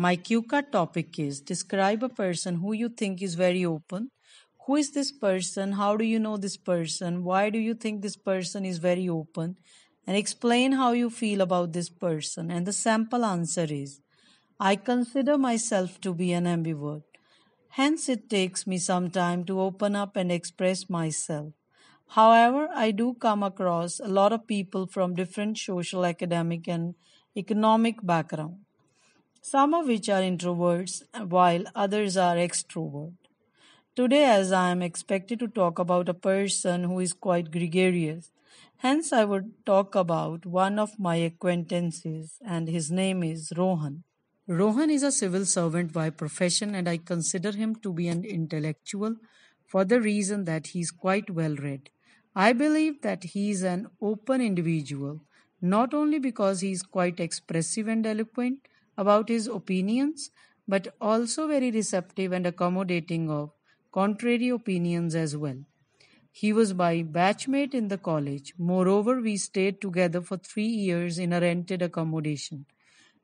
My QCA topic is describe a person who you think is very open. Who is this person? How do you know this person? Why do you think this person is very open? And explain how you feel about this person. And the sample answer is I consider myself to be an ambivert. Hence, it takes me some time to open up and express myself. However, I do come across a lot of people from different social, academic, and economic background. Some of which are introverts, while others are extrovert. Today, as I am expected to talk about a person who is quite gregarious, hence I would talk about one of my acquaintances, and his name is Rohan. Rohan is a civil servant by profession, and I consider him to be an intellectual for the reason that he is quite well read. I believe that he is an open individual, not only because he is quite expressive and eloquent, about his opinions, but also very receptive and accommodating of contrary opinions as well. He was my batchmate in the college. Moreover, we stayed together for three years in a rented accommodation,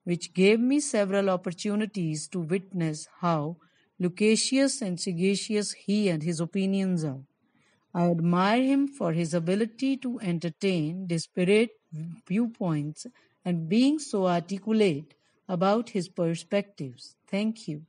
which gave me several opportunities to witness how lucidious and sagacious he and his opinions are. I admire him for his ability to entertain disparate viewpoints and being so articulate about his perspectives. Thank you.